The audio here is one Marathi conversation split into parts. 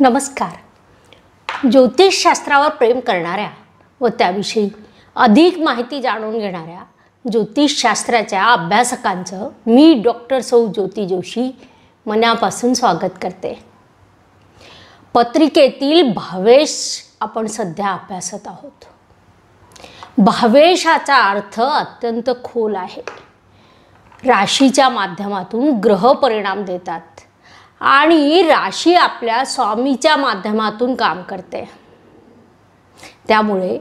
नमस्कार ज्योतिषशास्त्रावर प्रेम करणाऱ्या व त्याविषयी अधिक माहिती जाणून घेणाऱ्या ज्योतिषशास्त्राच्या अभ्यासकांचं मी डॉक्टर सौ ज्योती जोशी मनापासून स्वागत करते पत्रिकेतील भावेश आपण सध्या अभ्यासत आहोत भावेशाचा अर्थ अत्यंत खोल आहे राशीच्या माध्यमातून ग्रह परिणाम देतात आणि राशी आपल्या स्वामीच्या माध्यमातून काम करते त्यामुळे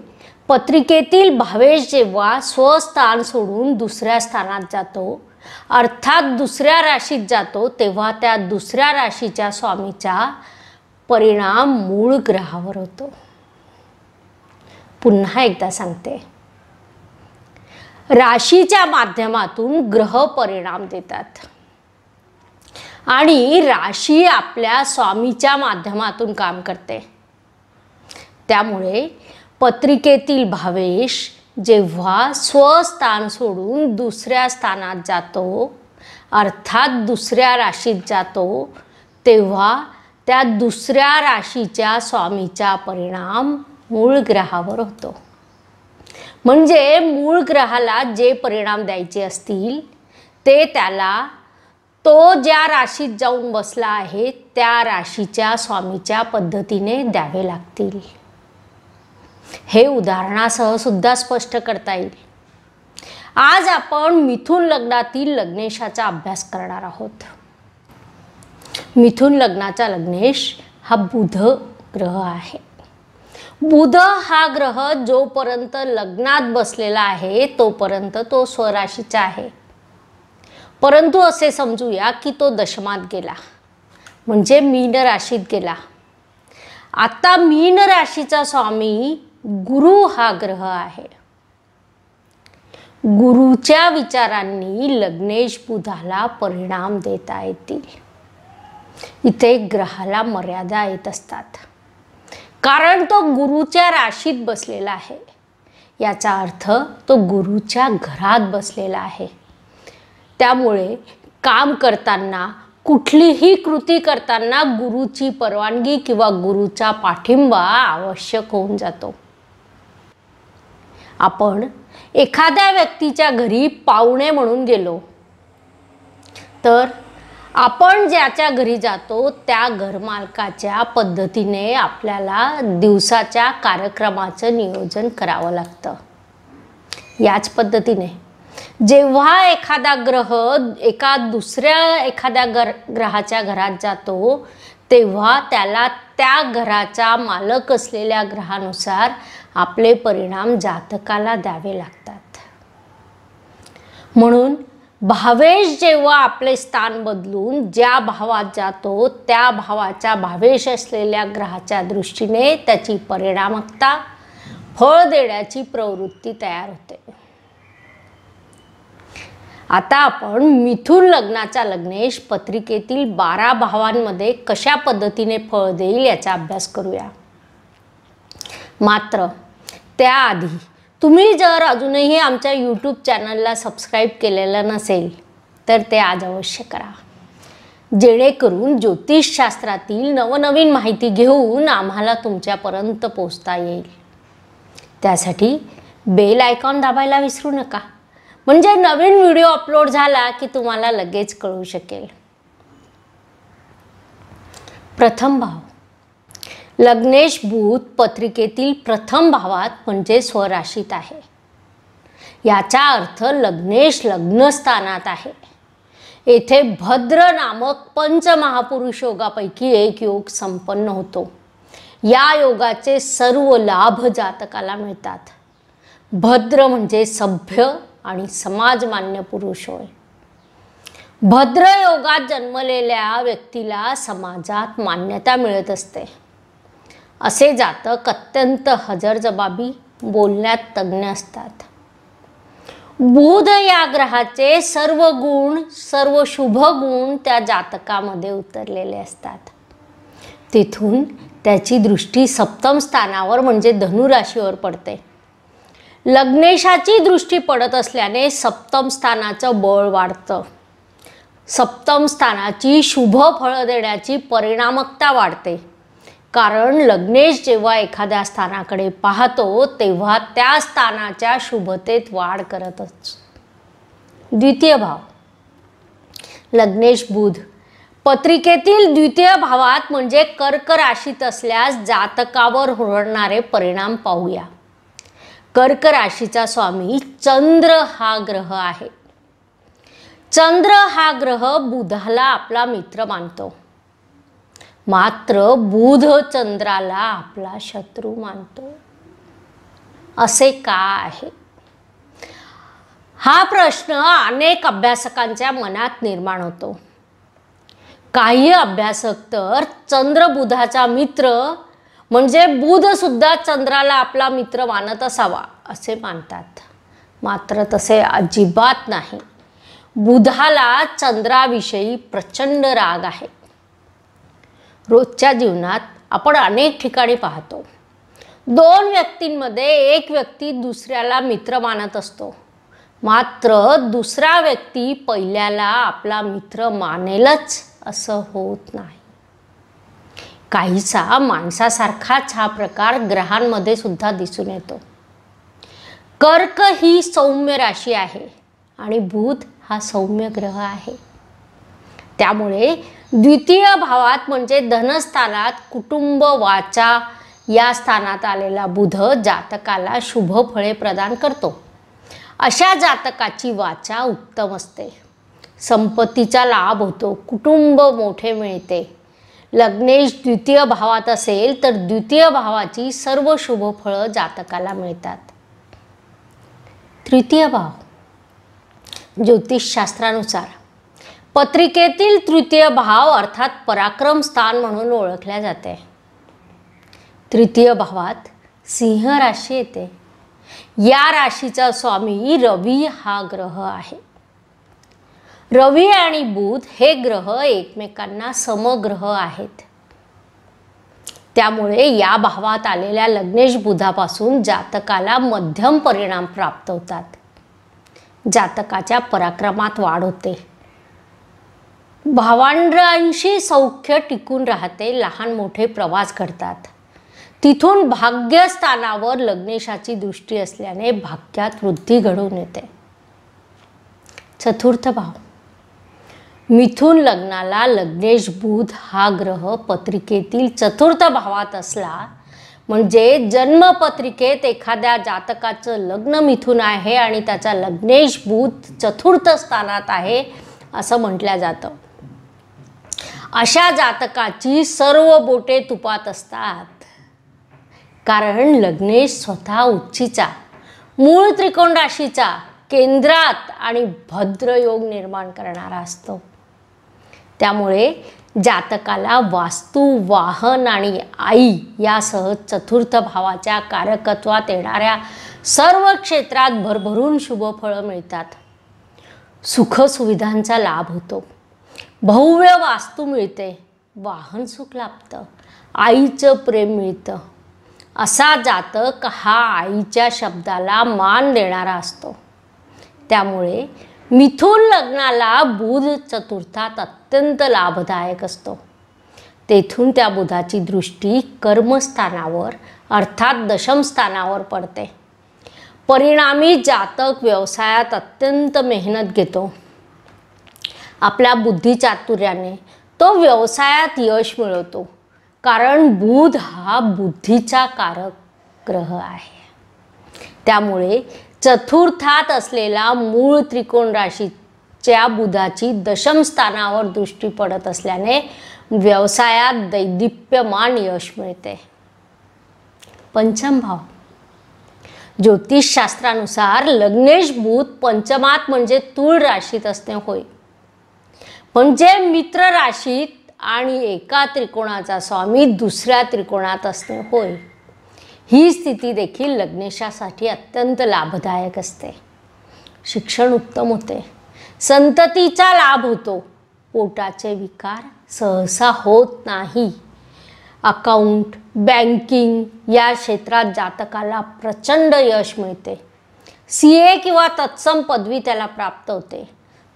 पत्रिकेतील भावेश जेव्हा स्वस्थान सोडून दुसऱ्या स्थानात जातो अर्थात दुसऱ्या राशीत जातो तेव्हा त्या दुसऱ्या राशीच्या स्वामीचा परिणाम मूळ ग्रहावर होतो पुन्हा एकदा सांगते राशीच्या माध्यमातून ग्रह परिणाम देतात आणि राशी आपल्या स्वामीच्या माध्यमातून काम करते त्यामुळे पत्रिकेतील भावेश जेव्हा स्वस्थान सोडून दुसऱ्या स्थानात जातो अर्थात दुसऱ्या राशीत जातो तेव्हा त्या दुसऱ्या राशीच्या स्वामीचा परिणाम मूळ ग्रहावर होतो म्हणजे मूळ ग्रहाला जे परिणाम द्यायचे असतील ते त्याला तो ज्या राशीत जाऊन बसला आहे त्या राशीच्या स्वामीच्या पद्धतीने द्यावे लागतील हे उदाहरणासह सुद्धा स्पष्ट करता येईल आज आपण मिथुन लग्नातील लग्नेशाचा अभ्यास करणार आहोत मिथुन लग्नाचा लग्नेश हा बुध ग्रह आहे बुध हा ग्रह जोपर्यंत लग्नात बसलेला आहे तोपर्यंत तो स्वराशीचा आहे परंतु असे समजूया की तो दशमात गेला म्हणजे मीन राशीत गेला आता मीन राशीचा स्वामी गुरु हा ग्रह आहे गुरुच्या विचारांनी लग्नेश बुधाला परिणाम देता येतील इथे ग्रहाला मर्यादा येत असतात कारण तो गुरुच्या राशीत बसलेला आहे याचा अर्थ तो गुरुच्या घरात बसलेला आहे त्यामुळे काम करताना कुठलीही कृती करताना गुरुची परवानगी किंवा गुरुचा पाठिंबा आवश्यक होऊन जातो आपण एखाद्या व्यक्तीच्या घरी पाहुणे म्हणून गेलो तर आपण ज्याच्या घरी जातो त्या घरमालकाच्या पद्धतीने आपल्याला दिवसाच्या कार्यक्रमाचं नियोजन करावं लागतं याच पद्धतीने जेव्हा एखादा ग्रह एका दुसऱ्या एखाद्या गर ग्रहाच्या घरात जातो तेव्हा त्याला त्या घराचा मालक असलेल्या ग्रहानुसार आपले परिणाम जातकाला द्यावे लागतात म्हणून भावेश जेव्हा आपले स्थान बदलून ज्या भावात जातो त्या भावाचा भावेश असलेल्या ग्रहाच्या दृष्टीने त्याची परिणामकता फळ देण्याची प्रवृत्ती तयार होते आता आपण मिथून लग्नाचा लग्नेश पत्रिकेतील बारा भावांमध्ये कशा पद्धतीने फळ देईल याचा अभ्यास करूया मात्र त्याआधी तुम्ही जर अजूनही आमच्या यूट्यूब चॅनलला सबस्क्राईब केलेलं नसेल तर ते आज अवश्य करा जेणेकरून ज्योतिषशास्त्रातील नवनवीन माहिती घेऊन आम्हाला तुमच्यापर्यंत पोचता येईल त्यासाठी बेल आयकॉन दाबायला विसरू नका म्हणजे नवीन व्हिडिओ अपलोड झाला की तुम्हाला लगेच कळू शकेल प्रथम भाव लग्नेश भूत पत्रिकेतील प्रथम भावात म्हणजे स्वराशीत आहे याचा अर्थ लग्नेश लग्नस्थानात आहे येथे भद्र नामक पंच महापुरुष योगापैकी एक योग संपन्न होतो या योगाचे सर्व लाभ जातकाला मिळतात भद्र म्हणजे सभ्य आणि समाजमान्य पुरुष होय योगात जन्मलेल्या व्यक्तीला समाजात मान्यता मिळत असते असे जातक अत्यंत हजरजबाबी बोलण्यात तज्ज्ञ असतात बुध या ग्रहाचे सर्व गुण सर्व शुभ गुण त्या जातकामध्ये उतरलेले असतात तिथून त्याची दृष्टी सप्तम स्थानावर म्हणजे धनुराशीवर पडते लग्नेशाची दृष्टी पडत असल्याने सप्तम स्थानाचं बळ वाढतं सप्तम स्थानाची शुभ फळं देण्याची परिणामकता वाढते कारण लग्नेश जेव्हा एखाद्या स्थानाकडे पाहतो तेव्हा त्या स्थानाच्या शुभतेत वाढ करतच द्वितीय भाव लग्नेश बुध पत्रिकेतील द्वितीय भावात म्हणजे कर्क राशीत असल्यास जातकावर होणारे परिणाम पाहूया कर्क राशीचा स्वामी चंद्र हा ग्रह आहे चंद्र हा ग्रह बुधाला आपला मित्र मानतो मात्र बुध चंद्राला आपला शत्रू मानतो असे का आहे हा प्रश्न अनेक अभ्यासकांच्या मनात निर्माण होतो काही अभ्यासक तर चंद्र बुधाचा मित्र म्हणजे बुध सुद्धा चंद्राला आपला मित्र मानत असावा असे मानतात मात्र तसे अजिबात नाही बुधाला चंद्राविषयी प्रचंड राग आहे रोजच्या जीवनात आपण अनेक ठिकाणी पाहतो दोन व्यक्तींमध्ये एक व्यक्ती दुसऱ्याला मित्र मानत असतो मात्र दुसरा व्यक्ती पहिल्याला आपला मित्र मानेलच असं होत नाही काहीसा माणसासारखाच हा प्रकार ग्रहांमध्ये सुद्धा दिसून येतो कर्क ही सौम्य राशी आहे आणि बुध हा सौम्य ग्रह आहे त्यामुळे द्वितीय भावात म्हणजे धनस्थानात कुटुंब वाचा या स्थानात आलेला बुध जातकाला शुभ फळे प्रदान करतो अशा जातकाची वाचा उत्तम असते संपत्तीचा लाभ होतो कुटुंब मोठे मिळते लग्नेश द्वितीय भावात असेल तर द्वितीय भावाची सर्व शुभ फळं जातकाला मिळतात तृतीय भाव ज्योतिषशास्त्रानुसार पत्रिकेतील तृतीय भाव अर्थात पराक्रम स्थान म्हणून ओळखल्या जाते तृतीय भावात सिंह राशी येते या राशीचा स्वामी रवी हा ग्रह आहे रवी आणि बुध हे ग्रह एकमेकांना समग्रह आहेत त्यामुळे या भावात आलेल्या लग्नेश बुधापासून जातकाला मध्यम परिणाम प्राप्त होतात जातकाच्या पराक्रमात वाढ होते भावांड्रांशी सौख्य टिकून राहते लहान मोठे प्रवास करतात तिथून भाग्यस्थानावर लग्नेशाची दृष्टी असल्याने भाग्यात वृद्धी घडून येते चतुर्थ भाव मिथून लग्नाला लग्नेश बुध हा ग्रह पत्रिकेतील चतुर्थ भावात असला म्हणजे जन्मपत्रिकेत एखाद्या जातकाचं लग्न मिथून आहे आणि त्याचा लग्नेश बुध चतुर्थ स्थानात आहे असं म्हटलं जातं अशा जातकाची सर्व बोटे तुपात असतात कारण लग्नेश स्वतः उच्चीचा मूळ त्रिकोण राशीचा केंद्रात आणि भद्रयोग निर्माण करणारा असतो त्यामुळे जातकाला वास्तू वाहन आणि आई यासह चतुर्थ भावाच्या कारकत्वात येणाऱ्या सर्व क्षेत्रात भरभरून शुभफळं मिळतात सुखसुविधांचा लाभ होतो भव्य वास्तू मिळते वाहन सुख लाभतं आईचं प्रेम मिळतं असा जातक हा आईच्या शब्दाला मान देणारा असतो त्यामुळे मिथून लग्नाला बुध चतुर्थात अत्यंत लाभदायक असतो तेथून त्या बुधाची दृष्टी कर्मस्थानावर अर्थात दशमस्थानावर पडते परिणामी जातक व्यवसायात अत्यंत मेहनत घेतो आपल्या बुद्धिचातुर्याने तो व्यवसायात यश मिळवतो कारण बुध हा बुद्धीचा कारक ग्रह आहे त्यामुळे चतुर्थात असलेला मूळ त्रिकोण राशीच्या बुधाची दशम स्थानावर दृष्टी पडत असल्याने व्यवसायात दैदिप्यमान यश मिळते पंचम भाव ज्योतिषशास्त्रानुसार लग्नेश भूत पंचमात म्हणजे तूळ राशीत असणे होय म्हणजे मित्र राशीत आणि एका त्रिकोणाचा स्वामी दुसऱ्या त्रिकोणात असणे होय ही स्थिती देखील लग्नेशासाठी अत्यंत लाभदायक असते शिक्षण उत्तम होते संततीचा लाभ होतो पोटाचे विकार सहसा होत नाही अकाउंट बँकिंग या क्षेत्रात जातकाला प्रचंड यश मिळते सी ए किंवा तत्सम पदवी त्याला प्राप्त होते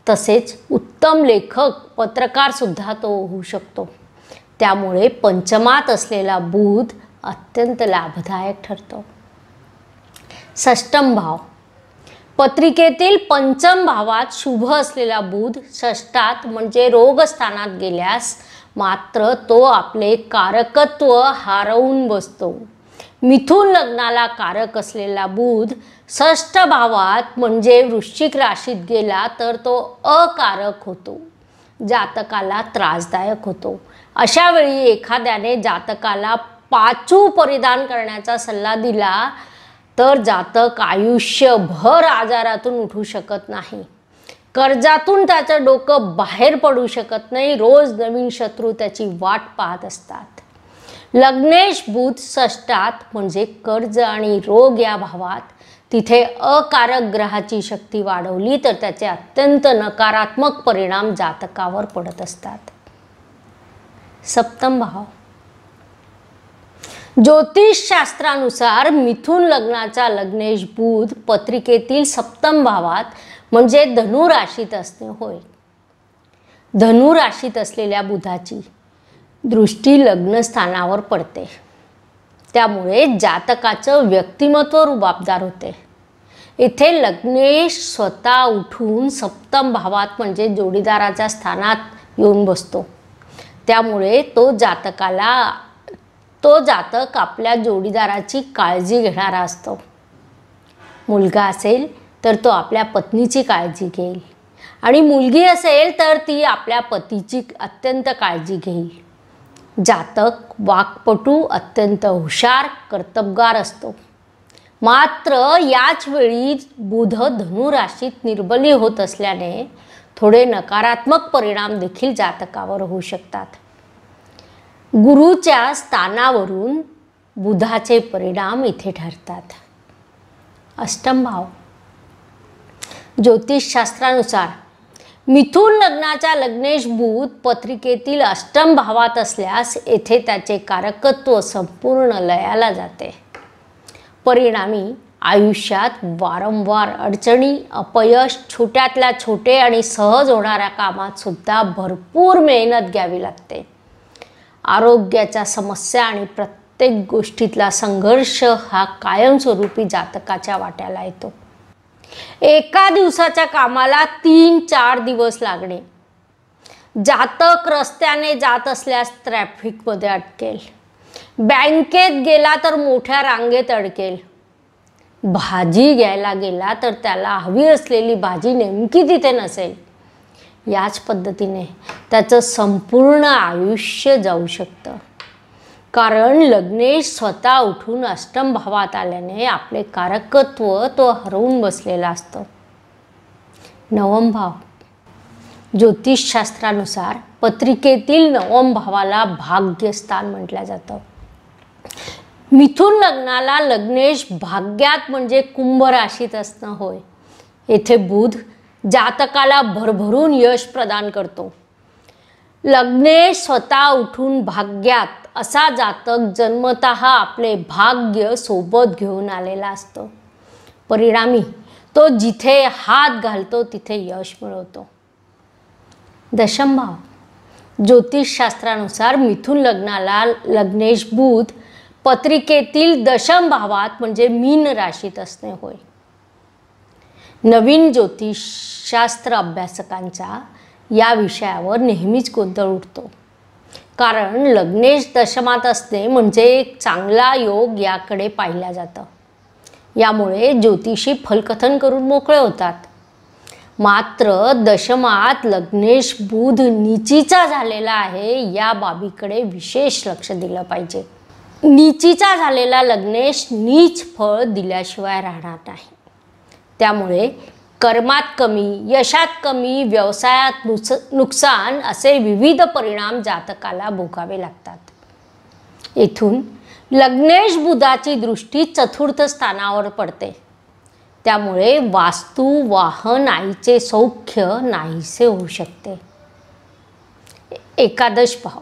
तसेच उत्तम लेखक पत्रकारसुद्धा तो होऊ शकतो त्यामुळे पंचमात असलेला बुध अत्यंत लाभदायक ठरतो षष्टम भाव पत्रिकेतील पंचम भावात शुभ असलेला बुध षष्टात म्हणजे रोगस्थानात गेल्यास मात्र तो आपले कारकत्व हारवून बसतो मिथून लग्नाला कारक असलेला बुध षष्ठ भावात म्हणजे वृश्चिक राशीत गेला तर तो अकारक होतो जातकाला त्रासदायक होतो अशा वेळी एखाद्याने जातकाला पाचू परिधान करण्याचा सल्ला दिला तर जातक आयुष्यभर आजारातून उठू शकत नाही कर्जातून त्याचं डोकं बाहेर पडू शकत नाही रोज नवीन शत्रू त्याची वाट पाहत असतात लग्नेश भूत षष्टात म्हणजे कर्ज आणि रोग या भावात तिथे अकारक ग्रहाची शक्ती वाढवली तर त्याचे अत्यंत नकारात्मक परिणाम जातकावर पडत असतात सप्तम भाव ज्योतिषशास्त्रानुसार मिथुन लग्नाचा लग्नेश बुध पत्रिकेतील सप्तम भावात म्हणजे धनुराशीत असणे होय धनुराशीत असलेल्या बुधाची दृष्टी लग्नस्थानावर पडते त्यामुळे जातकाचं व्यक्तिमत्व रुबाबदार होते इथे लग्नेश स्वतः उठून सप्तम भावात म्हणजे जोडीदाराच्या स्थानात येऊन बसतो त्यामुळे तो जातकाला तो जातक आपल्या जोडीदाराची काळजी घेणारा असतो मुलगा असेल तर तो आपल्या पत्नीची काळजी घेईल आणि मुलगी असेल तर ती आपल्या पतीची अत्यंत काळजी घेईल जातक वाकपटू अत्यंत हुशार कर्तबगार असतो मात्र याच वेळी बुध धनुराशीत निर्बली होत असल्याने थोडे नकारात्मक परिणाम देखील जातकावर होऊ शकतात गुरुच्या स्थानावरून बुधाचे परिणाम इथे ठरतात अष्टम भाव ज्योतिषशास्त्रानुसार मिथून लग्नाचा लग्नेश बुध पत्रिकेतील अष्टम भावात असल्यास येथे त्याचे कारकत्व संपूर्ण लयाला जाते परिणामी आयुष्यात वारंवार अडचणी अपयश छोट्यातल्या छोटे आणि सहज होणाऱ्या कामात सुद्धा भरपूर मेहनत घ्यावी लागते आरोग्याच्या समस्या आणि प्रत्येक गोष्टीतला संघर्ष हा कायमस्वरूपी जातकाच्या वाट्याला येतो एका दिवसाच्या कामाला तीन चार दिवस लागणे जातक रस्त्याने जात असल्यास ट्रॅफिकमध्ये अडकेल बँकेत गेला तर मोठ्या रांगेत अडकेल भाजी घ्यायला गेला तर त्याला हवी असलेली भाजी नेमकी तिथे नसेल याच पद्धतीने त्याचं संपूर्ण आयुष्य जाऊ शकतं कारण लग्नेश स्वतः उठून अष्टम भावात आल्याने आपले कारकत्व तो हरवून बसलेला असतं नवम भाव ज्योतिषशास्त्रानुसार पत्रिकेतील नवम भावाला भाग्यस्थान म्हटलं जातं मिथून लग्नाला लग्नेश भाग्यात म्हणजे कुंभ राशीत असणं होय येथे बुध जातकाला भरभरून यश प्रदान करतो लग्ने स्वतः उठून भाग्यात असा जातक जन्मत आपले भाग्य सोबत घेऊन आलेला असतो परिणामी तो जिथे हात घालतो तिथे यश मिळवतो दशमभाव ज्योतिषशास्त्रानुसार मिथुन लग्नाला लग्नेश बुध पत्रिकेतील दशम भावात म्हणजे मीन राशीत असणे होय नवीन ज्योतिषशास्त्र अभ्यासकांचा या विषयावर नेहमीच गोंधळ उठतो कारण लग्नेश दशमात असणे म्हणजे एक चांगला योग याकडे पाहिला जातं यामुळे ज्योतिषी फलकथन करून मोकळे होतात मात्र दशमात लग्नेश बुध निचीचा झालेला आहे या बाबीकडे विशेष लक्ष दिलं पाहिजे निचीचा झालेला लग्नेश नीच फळ दिल्याशिवाय राहणार नाही त्यामुळे कर्मात कमी यशात कमी व्यवसायात नुकसान असे विविध परिणाम जातकाला भोगावे लागतात येथून लग्नेश बुधाची दृष्टी चतुर्थ स्थानावर पडते त्यामुळे वास्तू वाहन आईचे सौख्य नाहीसे होऊ शकते एकादश भाव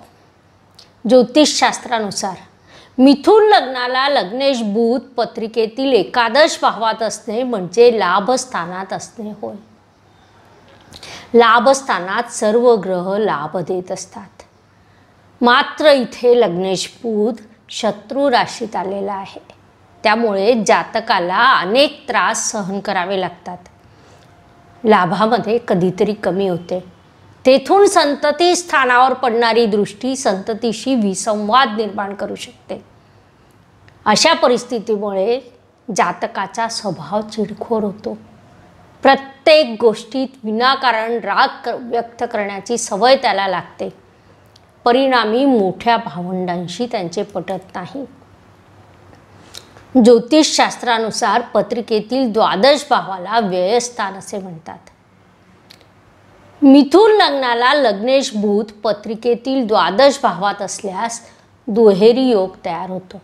ज्योतिषशास्त्रानुसार मिथुन लग्नाला लग्नेश बुध पत्रिकेतील एकादश भावात असणे म्हणजे लाभस्थानात असणे होय लाभस्थानात सर्व ग्रह लाभ देत असतात मात्र इथे लग्नेश बुध शत्रू राशीत आलेला आहे त्यामुळे जातकाला अनेक त्रास सहन करावे लागतात लाभामध्ये कधीतरी कमी होते तेथून संतती स्थानावर पडणारी दृष्टी संततीशी विसंवाद निर्माण करू शकते अशा परिस्थितीमुळे जातकाचा स्वभाव चिडखोर होतो प्रत्येक गोष्टीत विनाकारण राग व्यक्त करण्याची सवय त्याला लागते परिणामी मोठ्या भावंडांशी त्यांचे पटत नाही ज्योतिषशास्त्रानुसार पत्रिकेतील द्वादश भावाला व्ययस्थान असे म्हणतात मिथुन लग्नाला लग्नेश भूत पत्रिकेतील द्वादश भावात असल्यास दुहेरी योग तयार होतो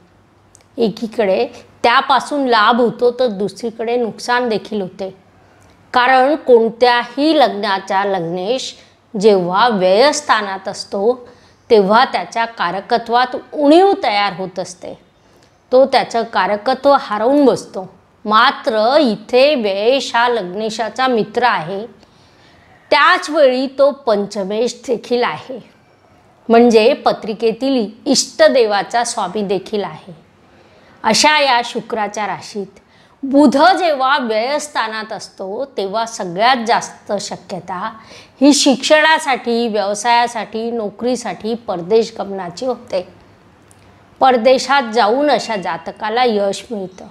एकीकडे त्यापासून लाभ होतो तर दुसरीकडे नुकसान देखील होते कारण कोणत्याही लग्नाचा लग्नेश जेव्हा व्ययस्थानात असतो तेव्हा त्याच्या कारकत्वात उणीव तयार होत असते तो त्याचं कारकत्व हरवून बसतो मात्र इथे व्ययेश हा लग्नेशाचा मित्र आहे त्याचवेळी तो पंचमेश देखील आहे म्हणजे पत्रिकेतील इष्टदेवाचा स्वामी देखील आहे अशा या शुक्राच्या राशीत बुध जेव्हा व्ययस्थानात असतो तेव्हा सगळ्यात जास्त शक्यता ही शिक्षणासाठी व्यवसायासाठी नोकरीसाठी परदेश गमनाची होते परदेशात जाऊन अशा जातकाला यश मिळतं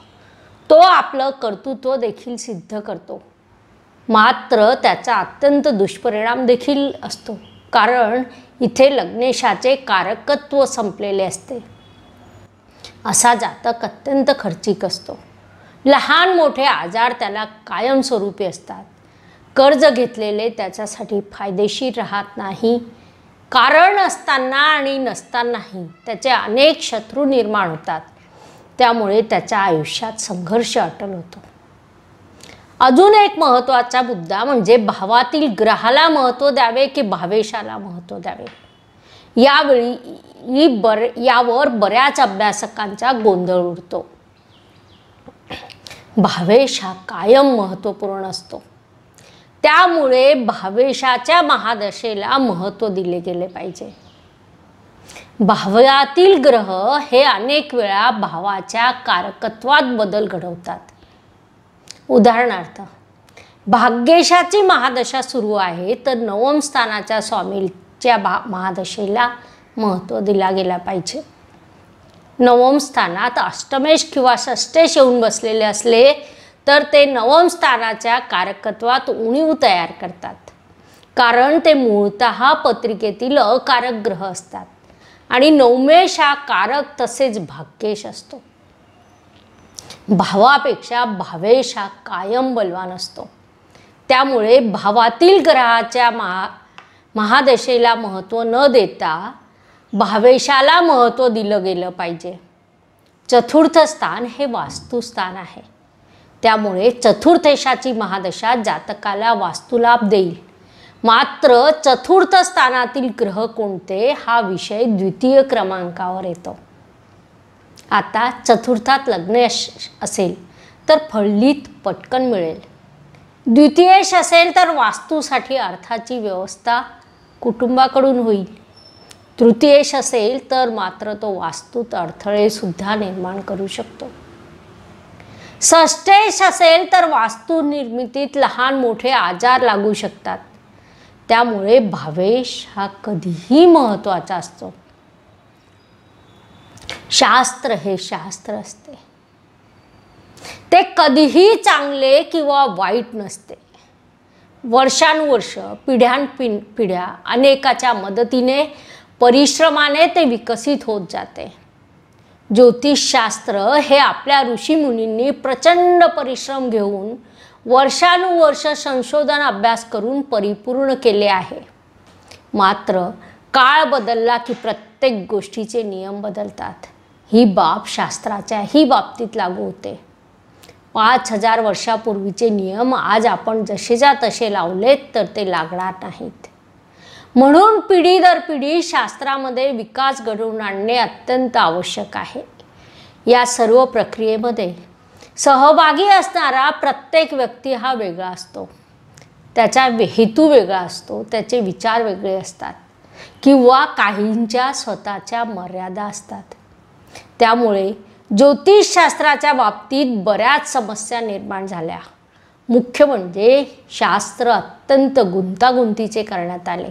तो आपलं कर्तृत्व देखील सिद्ध करतो मात्र त्याचा अत्यंत दुष्परिणाम देखील असतो कारण इथे लग्नेशाचे कारकत्व संपलेले असते असा जातक अत्यंत खर्चिक असतो लहान मोठे आजार त्याला कायमस्वरूपी असतात कर्ज घेतलेले त्याच्यासाठी फायदेशीर राहत नाही कारण असताना आणि नसतानाही त्याचे अनेक शत्रू निर्माण होतात त्यामुळे त्याच्या आयुष्यात संघर्ष अटल होतो अजून एक महत्त्वाचा मुद्दा म्हणजे भावातील ग्रहाला महत्त्व द्यावे की भावेशाला महत्त्व द्यावे यावेळी बर यावर बऱ्याच अभ्यासकांचा गोंधळ उडतो भावेश हा कायम महत्त्वपूर्ण असतो त्यामुळे भावेशाच्या महादशेला महत्त्व दिले गेले पाहिजे भावयातील ग्रह हे अनेक वेळा भावाच्या कारकत्वात बदल घडवतात उदाहरणार्थ भाग्येशाची महादशा सुरू आहे तर नवम स्थानाच्या स्वामी या बा महादशेला महत्त्व दिला गेला पाहिजे नवम स्थानात अष्टमेश किंवा षष्टेश येऊन बसलेले असले तर ते नवम स्थानाच्या कारकत्वात उणीव तयार करतात कारण ते मूळत पत्रिकेतील अकारक ग्रह असतात आणि नवमेश हा कारक तसेच भाग्येश असतो भावापेक्षा भावेश हा कायम बलवान असतो त्यामुळे भावातील ग्रहाच्या महा महादशेला महत्त्व न देता भावेशाला महत्त्व दिलं गेलं पाहिजे चतुर्थ स्थान हे वास्तुस्थान आहे त्यामुळे चतुर्थेशाची महादशा जातकाला वास्तुलाभ देईल मात्र चतुर्थ स्थानातील ग्रह कोणते हा विषय द्वितीय क्रमांकावर येतो आता चतुर्थात लग्न असेल तर फळलीत पटकन मिळेल द्वितीयश असेल तर वास्तूसाठी अर्थाची व्यवस्था कुटुंबाकडून होईल तृतीयेश असेल तर मात्र तो वास्तूत अडथळेसुद्धा निर्माण करू शकतो सष्टेश असेल तर वास्तू निर्मितीत लहान मोठे आजार लागू शकतात त्यामुळे भावेश हा कधीही महत्त्वाचा असतो शास्त्र हे शास्त्र असते ते कधीही चांगले किंवा वाईट नसते वर्षानुवर्ष पिढ्यानपिन पिढ्या अनेकाच्या मदतीने परिश्रमाने ते विकसित होत जाते ज्योतिषशास्त्र हे आपल्या ऋषीमुनींनी प्रचंड परिश्रम घेऊन वर्षानुवर्ष संशोधन अभ्यास करून परिपूर्ण केले आहे मात्र काळ बदलला की प्रत्येक गोष्टीचे नियम बदलतात ही बाब शास्त्राच्या ही बाबतीत लागू होते पाच हजार वर्षापूर्वीचे नियम आज आपण जसेच्या तसे लावलेत तर ते लागणार नाहीत म्हणून पिढी दर पिढी शास्त्रामध्ये विकास घडवून आणणे अत्यंत आवश्यक आहे या सर्व प्रक्रियेमध्ये सहभागी असणारा प्रत्येक व्यक्ती हा वेगळा असतो त्याचा हेतू वेगळा असतो त्याचे विचार वेगळे असतात किंवा काहींच्या स्वतःच्या मर्यादा असतात त्यामुळे ज्योतिषशास्त्राच्या बाबतीत बऱ्याच समस्या निर्माण झाल्या मुख्य म्हणजे शास्त्र अत्यंत गुंतागुंतीचे करण्यात आले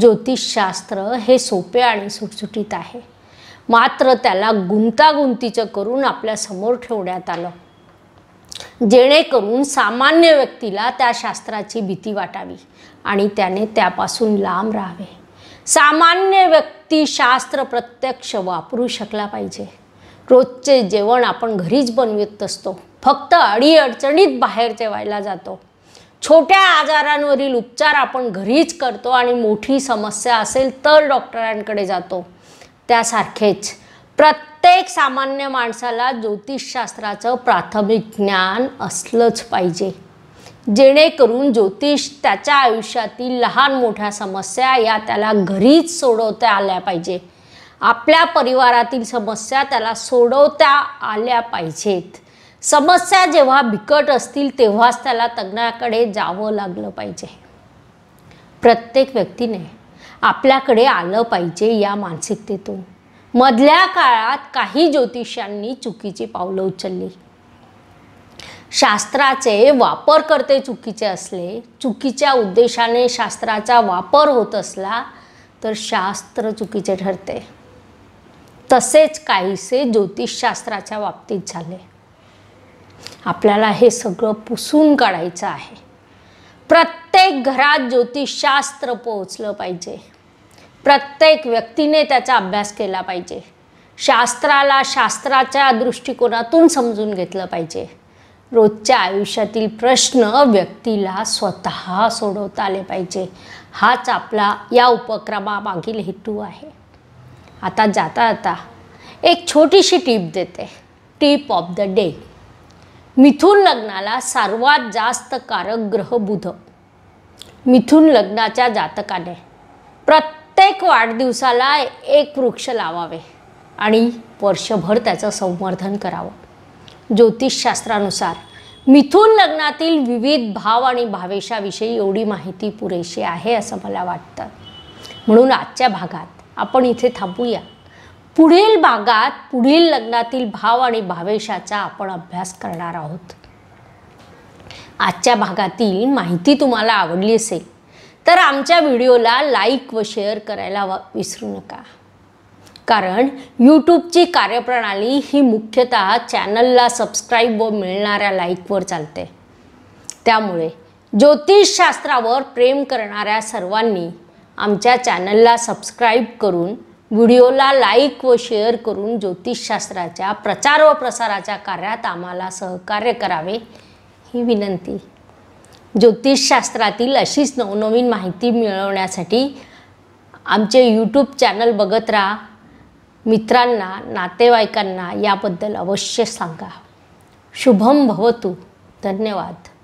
ज्योतिषशास्त्र हे सोपे आणि सुटसुटीत आहे मात्र त्याला गुंतागुंतीचं करून आपल्या समोर ठेवण्यात आलं जेणेकरून सामान्य व्यक्तीला त्या शास्त्राची भीती वाटावी आणि त्याने त्यापासून लांब राहावे सामान्य व्यक्ती शास्त्र प्रत्यक्ष वापरू शकला पाहिजे रोजचे जेवण आपण घरीच बनवित असतो फक्त अडीअडचणीत बाहेर जेवायला जातो छोट्या आजारांवरील उपचार आपण घरीच करतो आणि मोठी समस्या असेल तर डॉक्टरांकडे जातो त्यासारखेच प्रत्येक सामान्य माणसाला ज्योतिषशास्त्राचं प्राथमिक ज्ञान असलंच पाहिजे जेणेकरून ज्योतिष त्याच्या आयुष्यातील लहान मोठ्या समस्या या त्याला घरीच सोडवता आल्या पाहिजे आपल्या परिवारातील समस्या त्याला सोडवता आल्या पाहिजेत समस्या जेव्हा बिकट असतील तेव्हाच त्याला तज्ज्ञाकडे जावं लागलं पाहिजे प्रत्येक व्यक्तीने आपल्याकडे आलं पाहिजे या मानसिकतेतून मधल्या काळात काही ज्योतिषांनी चुकीची पावलं उचलली शास्त्राचे वापरकर्ते चुकीचे असले चुकीच्या उद्देशाने शास्त्राचा वापर होत असला तर शास्त्र चुकीचे ठरते तसेच काहीसे ज्योतिषशास्त्राच्या बाबतीत झाले आपल्याला हे सगळं पुसून काढायचं आहे प्रत्येक घरात ज्योतिषशास्त्र पोहोचलं पाहिजे प्रत्येक व्यक्तीने त्याचा अभ्यास केला पाहिजे शास्त्राला शास्त्राच्या दृष्टिकोनातून समजून घेतलं पाहिजे रोजच्या आयुष्यातील प्रश्न व्यक्तीला स्वतः सोडवता आले पाहिजे हाच आपला या उपक्रमामागील हेतू आहे आता जाता आता एक छोटीशी टीप देते tip of the day Mithun लग्नाला सर्वात जास्त कारक ग्रह बुध मिथून लग्नाच्या जातकाने प्रत्येक वाढदिवसाला एक वृक्ष लावावे आणि वर्षभर त्याचं संवर्धन करावं ज्योतिषशास्त्रानुसार मिथून लग्नातील विविध भाव आणि भावेशाविषयी एवढी माहिती पुरेशी आहे असं मला वाटतं म्हणून आजच्या भागात आपण इथे थांबूया पुढील भागात पुढील लग्नातील भाव आणि भावेशाचा आपण अभ्यास करणार आहोत आजच्या भागातील माहिती तुम्हाला आवडली असेल तर आमच्या व्हिडिओला लाईक व शेअर करायला विसरू नका कारण यूट्यूबची कार्यप्रणाली ही मुख्यतः चॅनलला सबस्क्राईब व मिळणाऱ्या लाईकवर चालते त्यामुळे ज्योतिषशास्त्रावर प्रेम करणाऱ्या सर्वांनी आमच्या चॅनलला सबस्क्राईब करून व्हिडिओला लाईक व शेअर करून ज्योतिषशास्त्राच्या प्रचार व प्रसाराच्या कार्यात आम्हाला सहकार्य करावे ही विनंती ज्योतिषशास्त्रातील अशीच नवनवीन माहिती मिळवण्यासाठी आमचे यूट्यूब चॅनल बघत राहा मित्रांना नातेवाईकांना याबद्दल अवश्य सांगा शुभम भवतु धन्यवाद